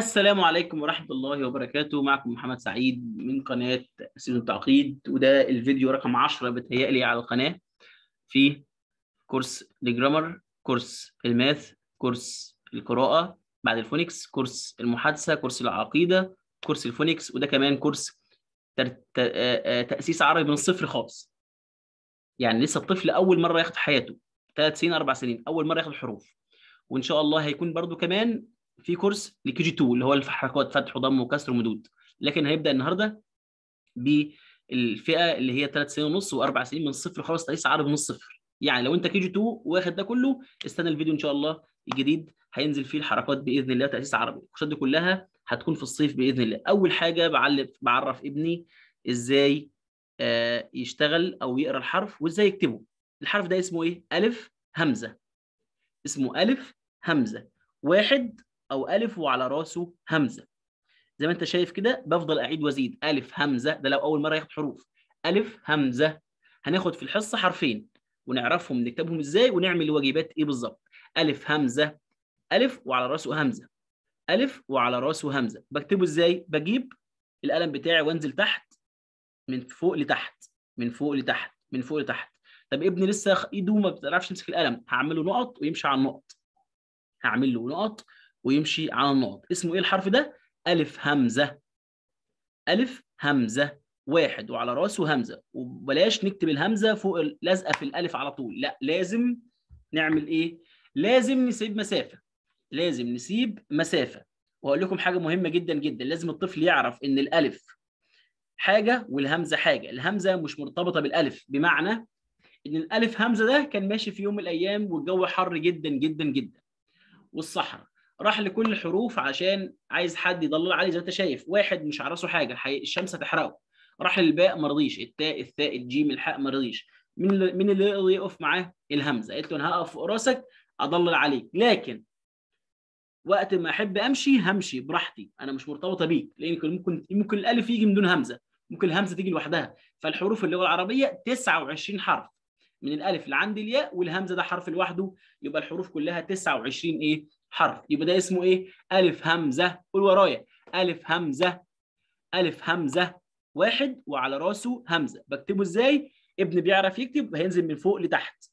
السلام عليكم ورحمة الله وبركاته معكم محمد سعيد من قناة سيد التعقيد وده الفيديو رقم 10 بتهيألي على القناة في كورس الجرامر كورس الماث كورس القراءة بعد الفونكس كورس المحادثة كورس العقيدة كورس الفونكس وده كمان كورس تأسيس عربي من الصفر خالص يعني لسه الطفل أول مرة ياخد حياته ثلاث سنين أربع سنين أول مرة ياخد حروف وإن شاء الله هيكون برضو كمان في كورس لكي جي 2 اللي هو الحركات فتح وضم وكسر ومدود لكن هيبدا النهارده بالفئه اللي هي ثلاث سنين ونص واربع سنين من الصفر خالص تقيس عربي من الصفر يعني لو انت كي جي 2 واخد ده كله استنى الفيديو ان شاء الله الجديد هينزل فيه الحركات باذن الله تاسيس عربي الكورسات دي كلها هتكون في الصيف باذن الله اول حاجه بعلم بعرف ابني ازاي آه، يشتغل او يقرا الحرف وازاي يكتبه الحرف ده اسمه ايه الف همزه اسمه الف همزه واحد او الف وعلى راسه همزه زي ما انت شايف كده بفضل اعيد وازيد الف همزه ده لو اول مره ياخد حروف الف همزه هناخد في الحصه حرفين ونعرفهم نكتبهم ازاي ونعمل واجبات ايه بالظبط الف همزه الف وعلى راسه همزه الف وعلى راسه همزه بكتبه ازاي بجيب القلم بتاعي وانزل تحت من فوق لتحت من فوق لتحت من فوق لتحت طب ابني لسه ايده ما بتعرفش تمسك القلم هعمل له نقط ويمشي على النقط هعمل له نقط ويمشي على النقط اسمه ايه الحرف ده الف همزه الف همزه واحد وعلى راسه همزه وبلاش نكتب الهمزه فوق لازقه في الالف على طول لا لازم نعمل ايه لازم نسيب مسافه لازم نسيب مسافه وهقول لكم حاجه مهمه جدا جدا لازم الطفل يعرف ان الالف حاجه والهمزه حاجه الهمزه مش مرتبطه بالالف بمعنى ان الالف همزه ده كان ماشي في يوم من الايام والجو حر جدا جدا جدا والصحراء راح لكل الحروف عشان عايز حد يضلل عليه زي ما انت شايف واحد مش على راسه حاجه الشمس هتحرقه راح للباء ما رضيش التاء الثاء الجيم الحاء ما رضيش مين اللي مين اللي يقدر يقف معاه الهمزه قالت له انا هقف فوق راسك اضلل عليك لكن وقت ما احب امشي همشي براحتي انا مش مرتبطه بيك لان ممكن ممكن الالف يجي من دون همزه ممكن الهمزه تيجي لوحدها فالحروف اللغه العربيه 29 حرف من الالف لعند الياء والهمزه ده حرف لوحده يبقى الحروف كلها 29 ايه حرف يبقى ده اسمه ايه الف همزه قول ورايا الف همزه الف همزه واحد وعلى راسه همزه بكتبه ازاي ابن بيعرف يكتب هينزل من فوق لتحت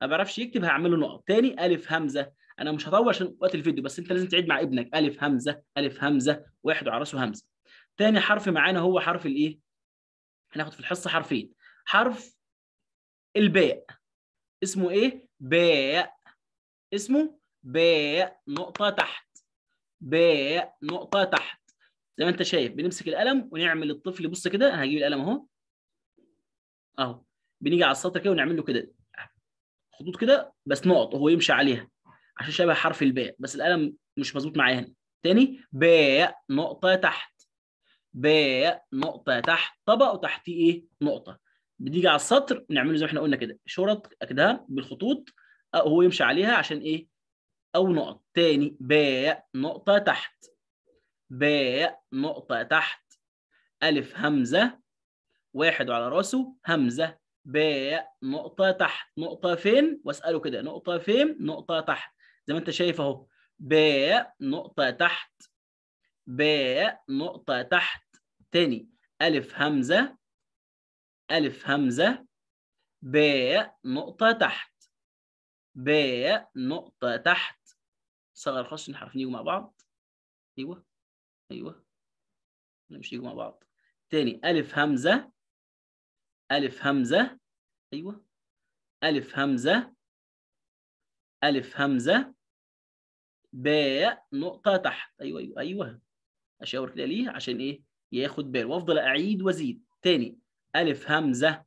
ما بيعرفش يكتب هعمل له نقط تاني الف همزه انا مش هطول عشان وقت الفيديو بس انت لازم تعيد مع ابنك الف همزه الف همزه واحد وعلى راسه همزه تاني حرف معانا هو حرف الايه هناخد في الحصه حرفين حرف الباء اسمه ايه باء اسمه ب نقطة تحت ب نقطة تحت زي ما انت شايف بنمسك القلم ونعمل الطفل بص كده انا هجيب القلم اهو اهو بنيجي على السطر كده ونعمل له كده خطوط كده بس نقط وهو يمشي عليها عشان شبه حرف الباء بس القلم مش مظبوط معايا هنا تاني باء نقطة تحت باء نقطة تحت طبق وتحتيه ايه نقطة بنيجي على السطر ونعمله زي ما احنا قلنا كده شرط اكدها بالخطوط وهو أه، يمشي عليها عشان ايه أو نقط تاني باء نقطة تحت باء نقطة تحت ألف همزة واحد على راسه همزة باء نقطة تحت نقطة فين واسأله كده نقطة فين نقطة تحت زي ما أنت شايف أهو باء نقطة تحت باء نقطة تحت تاني ألف همزة ألف همزة باء نقطة تحت باء نقطة تحت صغر خش نحرف نيجوا مع بعض ايوه ايوه نمشي مع بعض تاني الف همزه الف همزه ايوه الف همزه الف همزه باء نقطه تحت ايوه ايوه ايوه اشاور كده ليه عشان ايه ياخد بال وافضل اعيد وازيد تاني الف همزه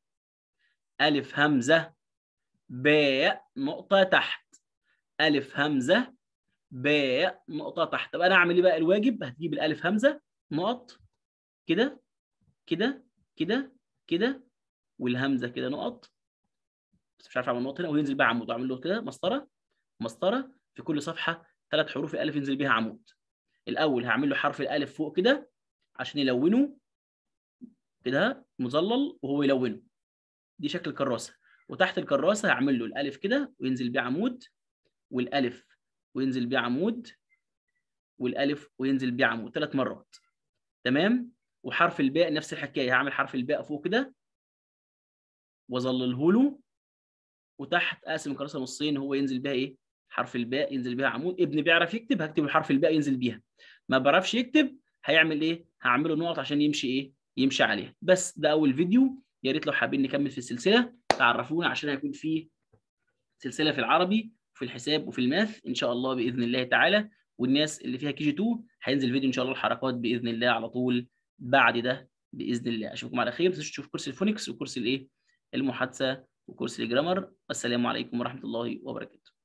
الف همزه باء نقطه تحت الف همزه باء نقطه تحت طب انا اعمل ايه بقى الواجب هتجيب الالف همزه نقط كده كده كده كده والهمزه كده نقط بس مش عارف اعمل نقط هنا وينزل بقى عمود اعمل له كده مسطره مسطره في كل صفحه ثلاث حروف الالف ينزل بيها عمود الاول هعمل له حرف الالف فوق كده عشان يلونه كده مظلل وهو يلونه دي شكل الكراسه وتحت الكراسه هعمل له الالف كده وينزل بيه عمود والالف وينزل بيه عمود والالف وينزل بيه عمود ثلاث مرات تمام وحرف الباء نفس الحكايه يعني هعمل حرف الباء فوق كده واظلله له وتحت اقسم الكراسه نصين هو ينزل بيها ايه حرف الباء ينزل بيها عمود ابني بيعرف يكتب هكتب الحرف الباء ينزل بيها ما بيعرفش يكتب هيعمل ايه هعمله نقط عشان يمشي ايه يمشي عليها بس ده اول فيديو يا ريت لو حابين نكمل في السلسله تعرفونا عشان هيكون فيه سلسله في العربي في الحساب وفي الماث ان شاء الله باذن الله تعالى والناس اللي فيها كي جي 2 هينزل فيديو ان شاء الله الحركات باذن الله على طول بعد ده باذن الله اشوفكم على خير بس تشوف تشوفوا كورس الفونكس وكورس الايه المحادثه وكورس الجرامر والسلام عليكم ورحمه الله وبركاته